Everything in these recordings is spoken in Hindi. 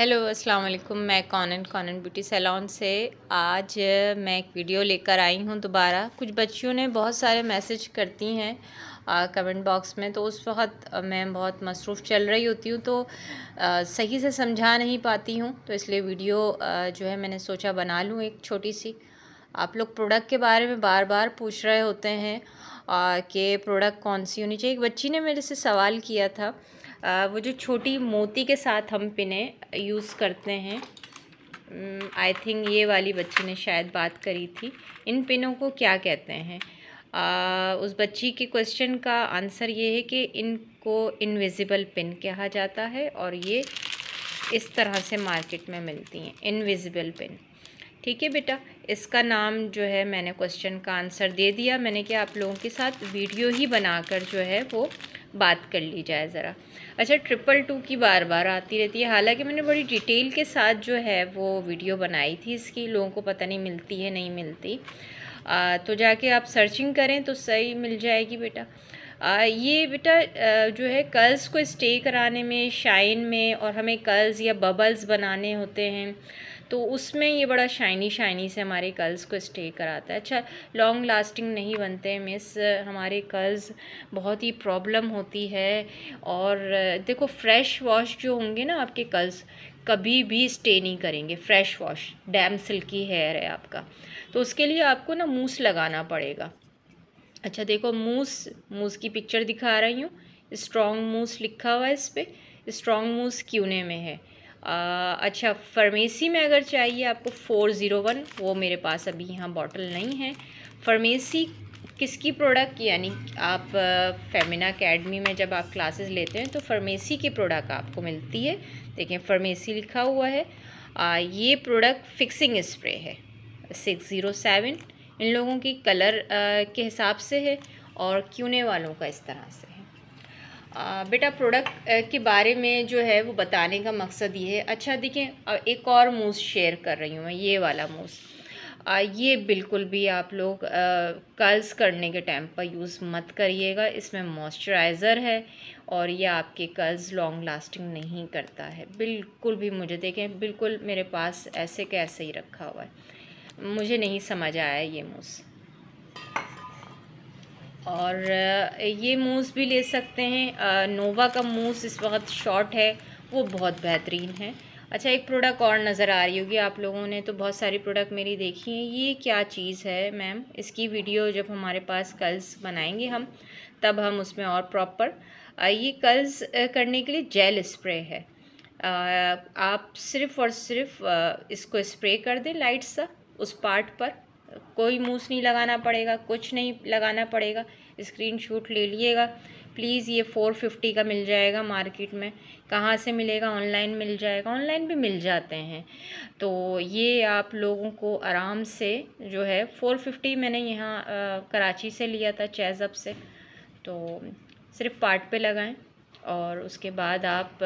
हेलो अस्सलाम वालेकुम मैं कॉनन कॉनन ब्यूटी सैलॉन से आज मैं एक वीडियो लेकर आई हूँ दोबारा कुछ बच्चियों ने बहुत सारे मैसेज करती हैं कमेंट बॉक्स में तो उस वक्त मैं बहुत मसरूफ़ चल रही होती हूँ तो आ, सही से समझा नहीं पाती हूँ तो इसलिए वीडियो आ, जो है मैंने सोचा बना लूँ एक छोटी सी आप लोग प्रोडक्ट के बारे में बार बार पूछ रहे होते हैं कि प्रोडक्ट कौन सी होनी चाहिए एक बच्ची ने मेरे से सवाल किया था वो जो छोटी मोती के साथ हम पिने यूज़ करते हैं आई थिंक ये वाली बच्ची ने शायद बात करी थी इन पिनों को क्या कहते हैं आ, उस बच्ची के क्वेश्चन का आंसर ये है कि इनको इनविजिबल पिन कहा जाता है और ये इस तरह से मार्केट में मिलती हैं इनविजिबल पिन ठीक है बेटा इसका नाम जो है मैंने क्वेश्चन का आंसर दे दिया मैंने क्या आप लोगों के साथ वीडियो ही बनाकर जो है वो बात कर ली जाए ज़रा अच्छा ट्रिपल टू की बार बार आती रहती है हालांकि मैंने बड़ी डिटेल के साथ जो है वो वीडियो बनाई थी इसकी लोगों को पता नहीं मिलती है नहीं मिलती आ, तो जाके आप सर्चिंग करें तो सही मिल जाएगी बेटा आ, ये बेटा जो है कर्ल्स को स्टे कराने में शाइन में और हमें कर्ल्स या बबल्स बनाने होते हैं तो उसमें ये बड़ा शाइनी शाइनी से हमारे कर्ल्स को स्टे कराता है अच्छा लॉन्ग लास्टिंग नहीं बनते मिस हमारे कर्ल्स बहुत ही प्रॉब्लम होती है और देखो फ्रेश वॉश जो होंगे ना आपके कर्ल्स कभी भी स्टे नहीं करेंगे fresh wash damn silky hair है आपका तो उसके लिए आपको ना मूस लगाना पड़ेगा अच्छा देखो मूस मूस की पिक्चर दिखा रही हूँ स्ट्रॉन्ग मूस लिखा हुआ है इस पर स्ट्रॉन्ग मूस क्यूने में है आ, अच्छा फार्मेसी में अगर चाहिए आपको फ़ोर ज़ीरो वन वो मेरे पास अभी यहाँ बॉटल नहीं है फार्मेसी किसकी प्रोडक्ट यानी आप फेमिना अकेडमी में जब आप क्लासेस लेते हैं तो फार्मेसी की प्रोडक्ट आपको मिलती है देखें फार्मेसी लिखा हुआ है आ, ये प्रोडक्ट फिक्सिंग स्प्रे है सिक्स ज़ीरो सेवन इन लोगों की कलर आ, के हिसाब से है और क्यूने वालों का इस तरह से है बेटा प्रोडक्ट के बारे में जो है वो बताने का मकसद ये है अच्छा देखें एक और मूस शेयर कर रही हूँ मैं ये वाला मूस ये बिल्कुल भी आप लोग कर्ल्स करने के टाइम पर यूज़ मत करिएगा इसमें मॉइस्चराइज़र है और ये आपके कर्ल्स लॉन्ग लास्टिंग नहीं करता है बिल्कुल भी मुझे देखें बिल्कुल मेरे पास ऐसे कैसे ही रखा हुआ है मुझे नहीं समझ आया ये मूस और ये मूस भी ले सकते हैं नोवा का मूस इस वक्त शॉर्ट है वो बहुत बेहतरीन है अच्छा एक प्रोडक्ट और नज़र आ रही होगी आप लोगों ने तो बहुत सारी प्रोडक्ट मेरी देखी हैं ये क्या चीज़ है मैम इसकी वीडियो जब हमारे पास कल्स बनाएंगे हम तब हम उसमें और प्रॉपर ये कल्स करने के लिए जेल स्प्रे है आप सिर्फ़ और सिर्फ इसको स्प्रे कर दें लाइट सा उस पार्ट पर कोई मूस नहीं लगाना पड़ेगा कुछ नहीं लगाना पड़ेगा स्क्रीनशॉट ले लीजिएगा प्लीज़ ये फ़ोर फिफ्टी का मिल जाएगा मार्केट में कहाँ से मिलेगा ऑनलाइन मिल जाएगा ऑनलाइन भी मिल जाते हैं तो ये आप लोगों को आराम से जो है फ़ोर फिफ्टी मैंने यहाँ कराची से लिया था चैज़अप से तो सिर्फ पार्ट पे लगाएं और उसके बाद आप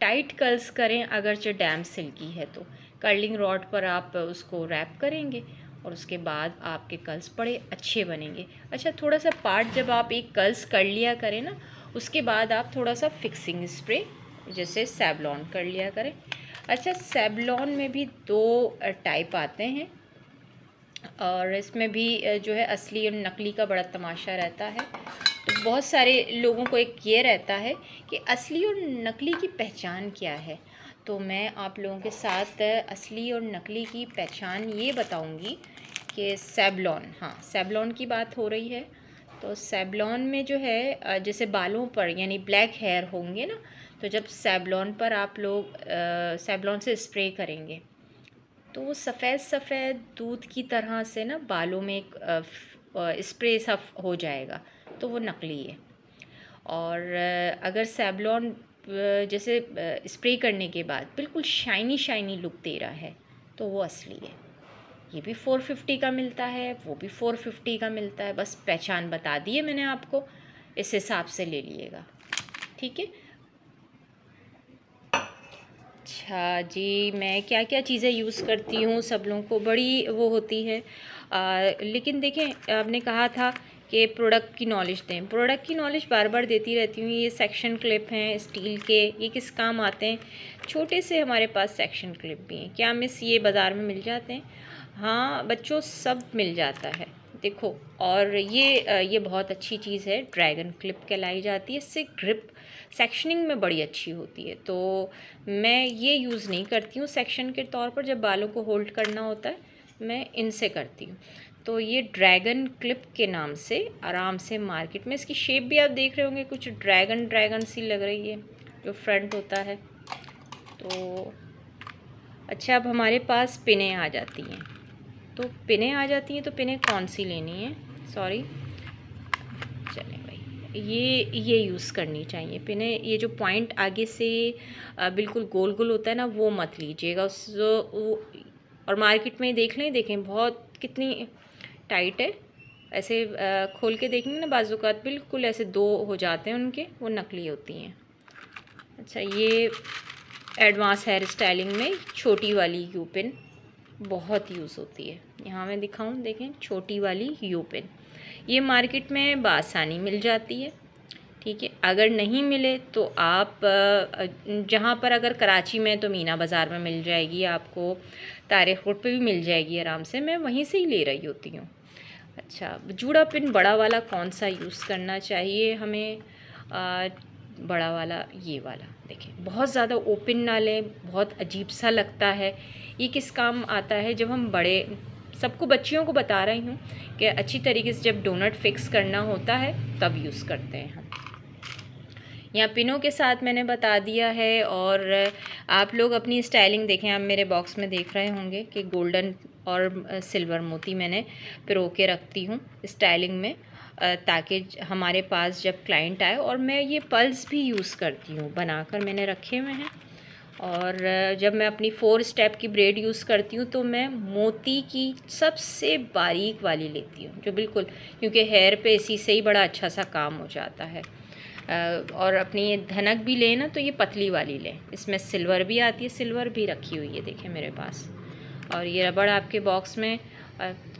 टाइट कर्ल्स करें अगरचे डैम सिल्की है तो कर्लिंग रॉड पर आप उसको रैप करेंगे और उसके बाद आपके कल्स बड़े अच्छे बनेंगे अच्छा थोड़ा सा पार्ट जब आप एक कल्स कर लिया करें ना उसके बाद आप थोड़ा सा फिक्सिंग स्प्रे जैसे सेबलॉन कर लिया करें अच्छा सेबलॉन में भी दो टाइप आते हैं और इसमें भी जो है असली और नकली का बड़ा तमाशा रहता है तो बहुत सारे लोगों को एक ये रहता है कि असली और नकली की पहचान क्या है तो मैं आप लोगों के साथ असली और नकली की पहचान ये बताऊंगी कि सेबलॉन हाँ सेबलॉन की बात हो रही है तो सेबलॉन में जो है जैसे बालों पर यानी ब्लैक हेयर होंगे ना तो जब सेबलॉन पर आप लोग सेबलॉन से स्प्रे करेंगे तो वो सफ़ेद सफ़ेद दूध की तरह से ना बालों में एक स्प्रे सफ हो जाएगा तो वो नकली है और अगर सेबलॉन जैसे स्प्रे करने के बाद बिल्कुल शाइनी शाइनी लुक दे रहा है तो वो असली है ये भी फ़ोर फिफ्टी का मिलता है वो भी फ़ोर फिफ्टी का मिलता है बस पहचान बता दी है मैंने आपको इस हिसाब से ले लीजिएगा ठीक है अच्छा जी मैं क्या क्या चीज़ें यूज़ करती हूँ सब लोगों को बड़ी वो होती है आ, लेकिन देखें आपने कहा था के प्रोडक्ट की नॉलेज दें प्रोडक्ट की नॉलेज बार बार देती रहती हूँ ये सेक्शन क्लिप हैं स्टील के ये किस काम आते हैं छोटे से हमारे पास सेक्शन क्लिप भी हैं क्या मिस ये बाज़ार में मिल जाते हैं हाँ बच्चों सब मिल जाता है देखो और ये ये बहुत अच्छी चीज़ है ड्रैगन क्लिप कहलाई जाती है इससे ग्रिप सेक्शनिंग में बड़ी अच्छी होती है तो मैं ये यूज़ नहीं करती हूँ सेक्शन के तौर पर जब बालों को होल्ड करना होता है मैं इनसे करती हूँ तो ये ड्रैगन क्लिप के नाम से आराम से मार्केट में इसकी शेप भी आप देख रहे होंगे कुछ ड्रैगन ड्रैगन सी लग रही है जो फ्रंट होता है तो अच्छा अब हमारे पास पिने आ जाती हैं तो पिने आ जाती हैं तो पिने कौन सी लेनी है सॉरी चले भाई ये ये यूज़ करनी चाहिए पिने ये जो पॉइंट आगे से बिल्कुल गोल गोल होता है ना वो मत लीजिएगा उस वो और मार्केट में देख लें देखें बहुत कितनी टाइट है ऐसे खोल के देखेंगे ना बाजूकात बिल्कुल ऐसे दो हो जाते हैं उनके वो नकली होती हैं अच्छा ये एडवांस हेयर स्टाइलिंग में छोटी वाली यू पिन बहुत यूज़ होती है यहाँ मैं दिखाऊँ देखें छोटी वाली यू पिन ये मार्केट में बासानी मिल जाती है ठीक है अगर नहीं मिले तो आप जहाँ पर अगर कराची में तो मीना बाज़ार में मिल जाएगी आपको तारे रोड पे भी मिल जाएगी आराम से मैं वहीं से ही ले रही होती हूँ अच्छा जुड़ा पिन बड़ा वाला कौन सा यूज़ करना चाहिए हमें आ, बड़ा वाला ये वाला देखें बहुत ज़्यादा ओपन ना लें बहुत अजीब सा लगता है ये किस काम आता है जब हम बड़े सबको बच्चियों को बता रही हूँ कि अच्छी तरीके से जब डोनट फिक्स करना होता है तब यूज़ करते हैं हम यहाँ पिनों के साथ मैंने बता दिया है और आप लोग अपनी स्टाइलिंग देखें आप मेरे बॉक्स में देख रहे होंगे कि गोल्डन और सिल्वर मोती मैंने पिरो के रखती हूँ स्टाइलिंग में ताकि हमारे पास जब क्लाइंट आए और मैं ये पल्स भी यूज़ करती हूँ बनाकर मैंने रखे हुए हैं और जब मैं अपनी फोर स्टेप की ब्रेड यूज़ करती हूँ तो मैं मोती की सबसे बारीक वाली लेती हूँ जो बिल्कुल क्योंकि हेयर पे इसी से ही बड़ा अच्छा सा काम हो जाता है और अपनी ये धनक भी लें ना तो ये पतली वाली लें इसमें सिल्वर भी आती है सिल्वर भी रखी हुई है देखें मेरे पास और ये रबड़ आपके बॉक्स में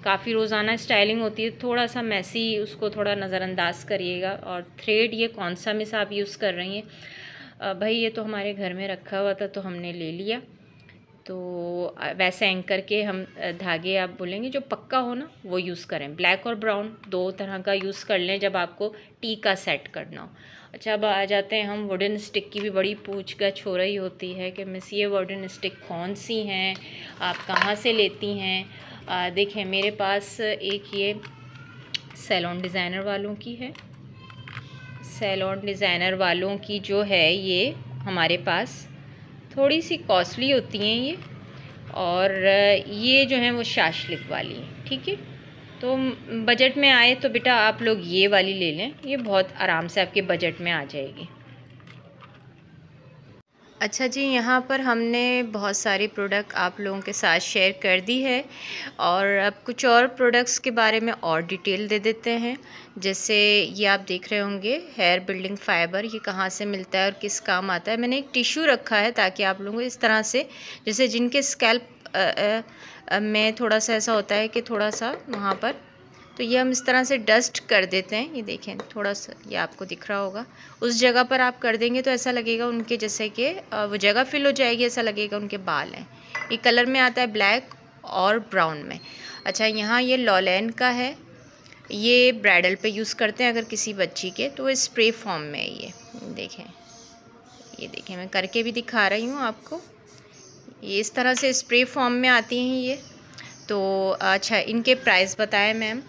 काफ़ी रोज़ाना स्टाइलिंग होती है थोड़ा सा मैसी उसको थोड़ा नज़रअंदाज करिएगा और थ्रेड ये कौन सा मिस आप यूज़ कर रही हैं भाई ये तो हमारे घर में रखा हुआ था तो हमने ले लिया तो वैसे एंकर के हम धागे आप बोलेंगे जो पक्का हो ना वो यूज़ करें ब्लैक और ब्राउन दो तरह का यूज़ कर लें जब आपको टी का सेट करना हो अच्छा अब आ जाते हैं हम वुडन स्टिक की भी बड़ी पूछ गछ हो रही होती है कि मिस ये वुडन स्टिक कौन सी हैं आप कहाँ से लेती हैं देखें मेरे पास एक ये सैलॉन डिज़ाइनर वालों की है सैलॉन डिज़ाइनर वालों की जो है ये हमारे पास थोड़ी सी कॉस्टली होती हैं ये और ये जो हैं वो शाशलिक वाली हैं ठीक है तो बजट में आए तो बेटा आप लोग ये वाली ले लें ये बहुत आराम से आपके बजट में आ जाएगी अच्छा जी यहाँ पर हमने बहुत सारे प्रोडक्ट आप लोगों के साथ शेयर कर दी है और अब कुछ और प्रोडक्ट्स के बारे में और डिटेल दे देते हैं जैसे ये आप देख रहे होंगे हेयर बिल्डिंग फाइबर ये कहाँ से मिलता है और किस काम आता है मैंने एक टिश्यू रखा है ताकि आप लोगों को इस तरह से जैसे जिनके स्कैल्प में थोड़ा सा ऐसा होता है कि थोड़ा सा वहाँ पर तो ये हम इस तरह से डस्ट कर देते हैं ये देखें थोड़ा सा ये आपको दिख रहा होगा उस जगह पर आप कर देंगे तो ऐसा लगेगा उनके जैसे कि वो जगह फिल हो जाएगी ऐसा लगेगा उनके बाल हैं ये कलर में आता है ब्लैक और ब्राउन में अच्छा यहाँ ये लॉलैन का है ये ब्राइडल पे यूज़ करते हैं अगर किसी बच्ची के तो स्प्रे फॉर्म में है ये देखें ये देखें मैं करके भी दिखा रही हूँ आपको ये इस तरह से स्प्रे फॉर्म में आती हैं ये तो अच्छा इनके प्राइस बताएं मैम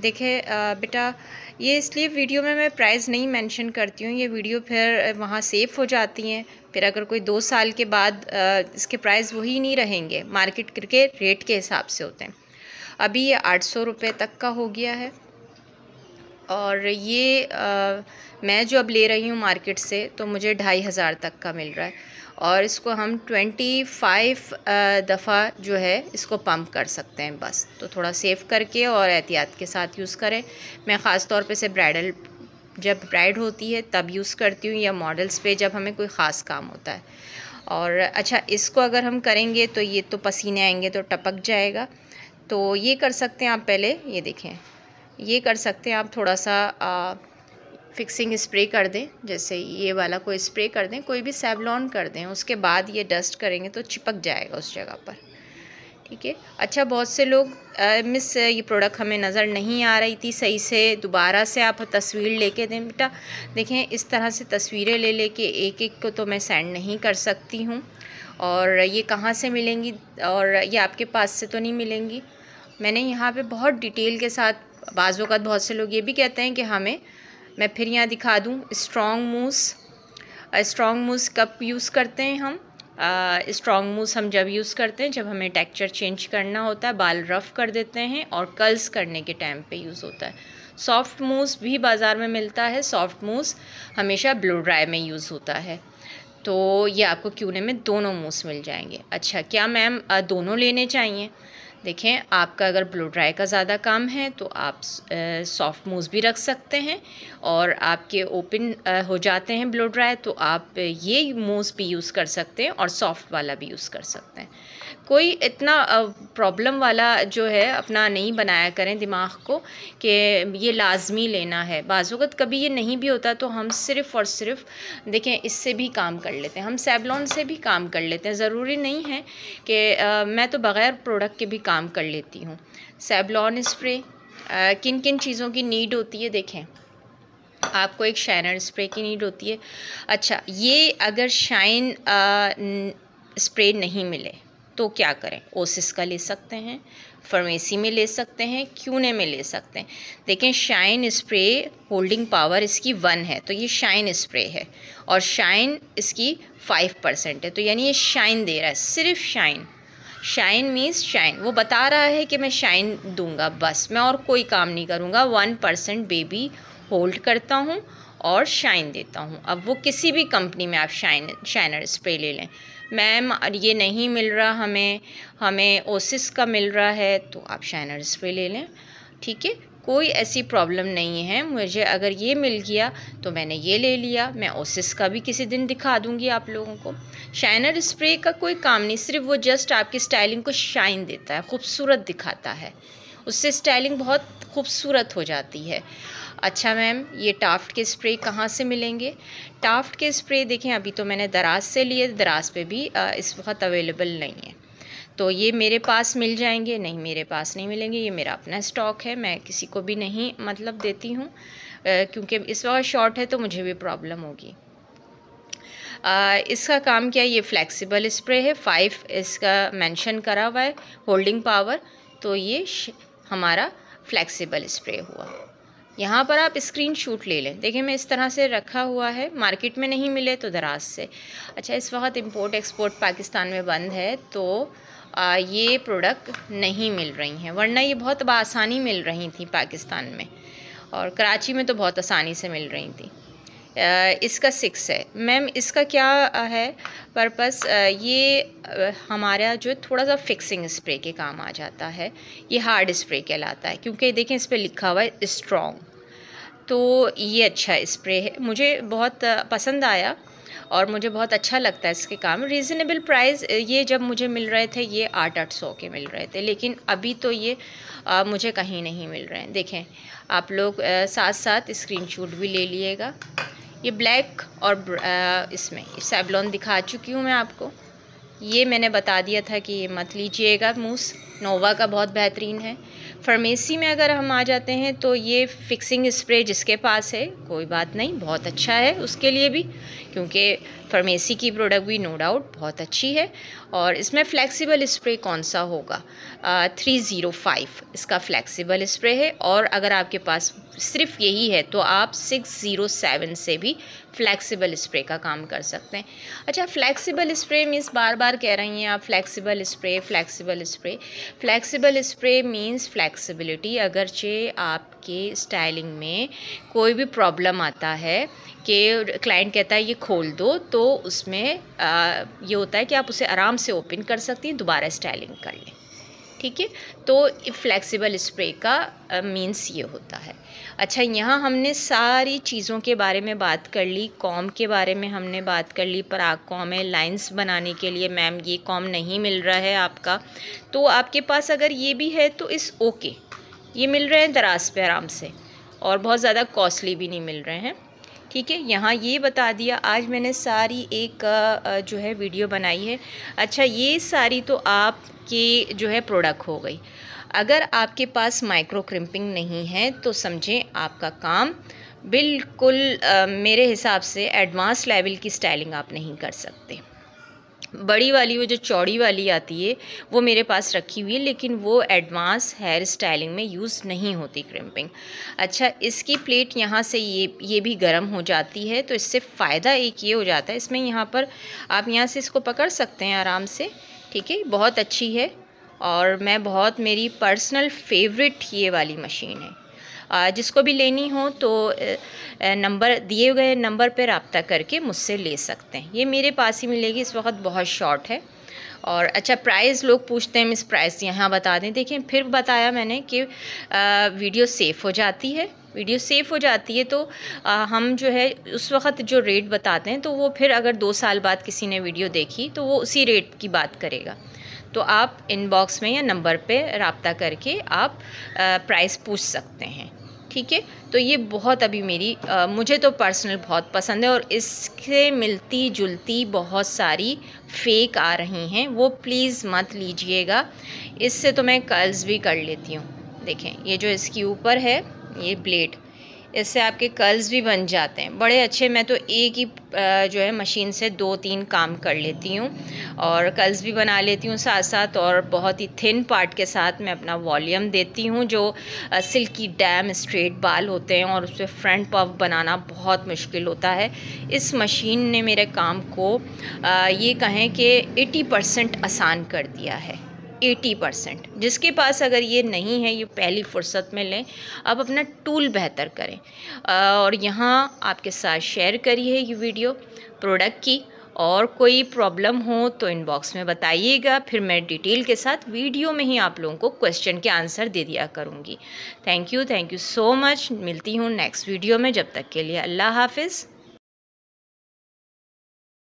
देखें बेटा ये इसलिए वीडियो में मैं प्राइस नहीं मेंशन करती हूँ ये वीडियो फिर वहाँ सेफ़ हो जाती हैं फिर अगर कोई दो साल के बाद इसके प्राइस वही नहीं रहेंगे मार्केट करके रेट के हिसाब से होते हैं अभी ये आठ सौ रुपये तक का हो गया है और ये आ, मैं जो अब ले रही हूँ मार्केट से तो मुझे ढाई हज़ार तक का मिल रहा है और इसको हम ट्वेंटी फाइव दफ़ा जो है इसको पंप कर सकते हैं बस तो थोड़ा सेव करके और एहतियात के साथ यूज़ करें मैं ख़ास तौर पे से ब्राइडल जब ब्राइड होती है तब यूज़ करती हूँ या मॉडल्स पे जब हमें कोई ख़ास काम होता है और अच्छा इसको अगर हम करेंगे तो ये तो पसीने आएंगे तो टपक जाएगा तो ये कर सकते हैं आप पहले ये देखें ये कर सकते हैं आप थोड़ा सा आ, फिक्सिंग स्प्रे कर दें जैसे ये वाला कोई स्प्रे कर दें कोई भी सेवलॉन कर दें उसके बाद ये डस्ट करेंगे तो चिपक जाएगा उस जगह पर ठीक है अच्छा बहुत से लोग मिस ये प्रोडक्ट हमें नज़र नहीं आ रही थी सही से दोबारा से आप तस्वीर लेके दें बेटा देखें इस तरह से तस्वीरें ले लेके एक एक को तो मैं सेंड नहीं कर सकती हूँ और ये कहाँ से मिलेंगी और ये आपके पास से तो नहीं मिलेंगी मैंने यहाँ पे बहुत डिटेल के साथ बाज़ का बहुत से लोग ये भी कहते हैं कि हमें मैं फिर यहाँ दिखा दूँ इस्ट्रॉन्ग मूस इस्ट्रॉन्ग मूस कब यूज़ करते हैं हम स्ट्रॉन्ग मूव हम जब यूज़ करते हैं जब हमें टेक्चर चेंज करना होता है बाल रफ़ कर देते हैं और कल्स करने के टाइम पे यूज़ होता है सॉफ्ट मूस भी बाज़ार में मिलता है सॉफ्ट मूस हमेशा ब्लू ड्राई में यूज़ होता है तो ये आपको क्यूने में दोनों मूस मिल जाएंगे अच्छा क्या मैम दोनों लेने चाहिए देखें आपका अगर ब्लो ड्राई का ज़्यादा काम है तो आप सॉफ्ट मूज भी रख सकते हैं और आपके ओपन हो जाते हैं ब्लो ड्राई तो आप ये मूज भी यूज़ कर सकते हैं और सॉफ्ट वाला भी यूज़ कर सकते हैं कोई इतना प्रॉब्लम वाला जो है अपना नहीं बनाया करें दिमाग को कि ये लाजमी लेना है बाज़त कभी ये नहीं भी होता तो हम सिर्फ़ और सिर्फ देखें इससे भी काम कर लेते हैं हम सेबलॉन से भी काम कर लेते हैं ज़रूरी नहीं है कि मैं तो बग़ैर प्रोडक्ट के भी काम कर लेती हूँ सेबलॉन स्प्रे किन किन चीज़ों की नीड होती है देखें आपको एक शाइनर स्प्रे की नीड होती है अच्छा ये अगर शाइन स्प्रे नहीं मिले तो क्या करें ओसिस का ले सकते हैं फार्मेसी में ले सकते हैं क्यूने में ले सकते हैं देखें शाइन स्प्रे होल्डिंग पावर इसकी वन है तो ये शाइन स्प्रे है और शाइन इसकी फाइव परसेंट है तो यानी ये शाइन दे रहा है सिर्फ शाइन शाइन मीन्स शाइन वो बता रहा है कि मैं शाइन दूंगा बस मैं और कोई काम नहीं करूँगा वन परसेंट बेबी होल्ड करता हूँ और शाइन देता हूँ अब वो किसी भी कंपनी में आप शाइन शाइनर स्प्रे ले लें मैम ये नहीं मिल रहा हमें हमें ओसिस का मिल रहा है तो आप शाइनर स्प्रे ले लें ठीक है कोई ऐसी प्रॉब्लम नहीं है मुझे अगर ये मिल गया तो मैंने ये ले लिया मैं ओसिस का भी किसी दिन दिखा दूंगी आप लोगों को शाइनर स्प्रे का कोई काम नहीं सिर्फ वो जस्ट आपकी स्टाइलिंग को शाइन देता है खूबसूरत दिखाता है उससे स्टाइलिंग बहुत खूबसूरत हो जाती है अच्छा मैम ये टाफ्ट के स्प्रे कहाँ से मिलेंगे टाफ्ट के स्प्रे देखें अभी तो मैंने दराज से लिए दराज पे भी इस वक्त अवेलेबल नहीं है तो ये मेरे पास मिल जाएंगे नहीं मेरे पास नहीं मिलेंगे ये मेरा अपना स्टॉक है मैं किसी को भी नहीं मतलब देती हूँ क्योंकि इस वक्त शॉर्ट है तो मुझे भी प्रॉब्लम होगी आ, इसका काम क्या ये फ्लैक्सीबल स्प्रे है फाइव इसका मैंशन करा हुआ है होल्डिंग पावर तो ये हमारा फ्लैक्सीबल स्प्रे हुआ यहाँ पर आप स्क्रीन शूट ले लें देखिए मैं इस तरह से रखा हुआ है मार्केट में नहीं मिले तो दराज से अच्छा इस वक्त इंपोर्ट एक्सपोर्ट पाकिस्तान में बंद है तो आ, ये प्रोडक्ट नहीं मिल रही हैं वरना ये बहुत आसानी मिल रही थी पाकिस्तान में और कराची में तो बहुत आसानी से मिल रही थी इसका सिक्स है मैम इसका क्या है पर्पस ये हमारा जो थोड़ा सा फिक्सिंग स्प्रे के काम आ जाता है ये हार्ड स्प्रे कहलाता है क्योंकि देखें इस पर लिखा हुआ है स्ट्रॉन्ग तो ये अच्छा स्प्रे है मुझे बहुत पसंद आया और मुझे बहुत अच्छा लगता है इसके काम रीज़नेबल प्राइस ये जब मुझे मिल रहे थे ये आठ आठ सौ के मिल रहे थे लेकिन अभी तो ये आ, मुझे कहीं नहीं मिल रहे हैं देखें आप लोग आ, साथ साथ स्क्रीनशॉट भी ले लिएगा ये ब्लैक और इसमें सैबलॉन दिखा चुकी हूँ मैं आपको ये मैंने बता दिया था कि ये मत लीजिएगा मूस नोवा का बहुत बेहतरीन है फार्मेसी में अगर हम आ जाते हैं तो ये फिक्सिंग स्प्रे जिसके पास है कोई बात नहीं बहुत अच्छा है उसके लिए भी क्योंकि फर्मेसी की प्रोडक्ट भी नो डाउट बहुत अच्छी है और इसमें फ्लेक्सिबल स्प्रे कौन सा होगा थ्री ज़ीरो फाइव इसका फ्लेक्सिबल स्प्रे है और अगर आपके पास सिर्फ यही है तो आप सिक्स ज़ीरो सेवन से भी फ्लैक्सीबल स्प्रे का काम कर सकते हैं अच्छा फ्लैक्सीबल स्प्रे मीन्स बार बार कह रही हैं आप flexible spray flexible spray flexible spray means flexibility अगरचे आपके स्टाइलिंग में कोई भी प्रॉब्लम आता है कि क्लाइंट कहता है ये खोल दो तो उसमें आ, ये होता है कि आप उसे आराम से ओपन कर सकती हैं दोबारा स्टाइलिंग कर लें ठीक है तो फ्लेक्सिबल स्प्रे का मीन्स ये होता है अच्छा यहाँ हमने सारी चीज़ों के बारे में बात कर ली कॉम के बारे में हमने बात कर ली आग कॉम है लाइन्स बनाने के लिए मैम ये कॉम नहीं मिल रहा है आपका तो आपके पास अगर ये भी है तो इस ओके ये मिल रहे हैं दराज पे आराम से और बहुत ज़्यादा कॉस्टली भी नहीं मिल रहे हैं ठीक है यहाँ ये बता दिया आज मैंने सारी एक जो है वीडियो बनाई है अच्छा ये सारी तो आप की जो है प्रोडक्ट हो गई अगर आपके पास माइक्रो क्रिम्पिंग नहीं है तो समझें आपका काम बिल्कुल आ, मेरे हिसाब से एडवांस लेवल की स्टाइलिंग आप नहीं कर सकते बड़ी वाली वो जो चौड़ी वाली आती है वो मेरे पास रखी हुई है लेकिन वो एडवांस हेयर स्टाइलिंग में यूज़ नहीं होती क्रिम्पिंग अच्छा इसकी प्लेट यहाँ से ये ये भी गर्म हो जाती है तो इससे फ़ायदा एक ये हो जाता है इसमें यहाँ पर आप यहाँ से इसको पकड़ सकते हैं आराम से ठीक है बहुत अच्छी है और मैं बहुत मेरी पर्सनल फेवरेट ये वाली मशीन है जिसको भी लेनी हो तो नंबर दिए गए नंबर पर रबता करके मुझसे ले सकते हैं ये मेरे पास ही मिलेगी इस वक्त बहुत शॉर्ट है और अच्छा प्राइस लोग पूछते हैं मिस प्राइस यहाँ बता दें देखें फिर बताया मैंने कि वीडियो सेफ़ हो जाती है वीडियो सेफ़ हो जाती है तो आ, हम जो है उस वक्त जो रेट बताते हैं तो वो फिर अगर दो साल बाद किसी ने वीडियो देखी तो वो उसी रेट की बात करेगा तो आप इनबॉक्स में या नंबर पे रबता करके आप आ, प्राइस पूछ सकते हैं ठीक है तो ये बहुत अभी मेरी आ, मुझे तो पर्सनल बहुत पसंद है और इससे मिलती जुलती बहुत सारी फेक आ रही हैं वो प्लीज़ मत लीजिएगा इससे तो मैं कर्ल्स भी कर लेती हूँ देखें ये जो इसके ऊपर है ये ब्लेड इससे आपके कर्ल्स भी बन जाते हैं बड़े अच्छे मैं तो एक ही जो है मशीन से दो तीन काम कर लेती हूँ और कर्ल्स भी बना लेती हूँ साथ साथ और बहुत ही थिन पार्ट के साथ मैं अपना वॉल्यूम देती हूँ जो सिल्की डैम स्ट्रेट बाल होते हैं और पर फ्रंट पफ बनाना बहुत मुश्किल होता है इस मशीन ने मेरे काम को ये कहें कि एटी आसान कर दिया है एटी परसेंट जिसके पास अगर ये नहीं है ये पहली फुर्सत में लें आप अपना टूल बेहतर करें और यहाँ आपके साथ शेयर करिए ये वीडियो प्रोडक्ट की और कोई प्रॉब्लम हो तो इनबॉक्स में बताइएगा फिर मैं डिटेल के साथ वीडियो में ही आप लोगों को क्वेश्चन के आंसर दे दिया करूँगी thank you thank you so much मिलती हूँ नेक्स्ट वीडियो में जब तक के लिए अल्लाह हाफिज़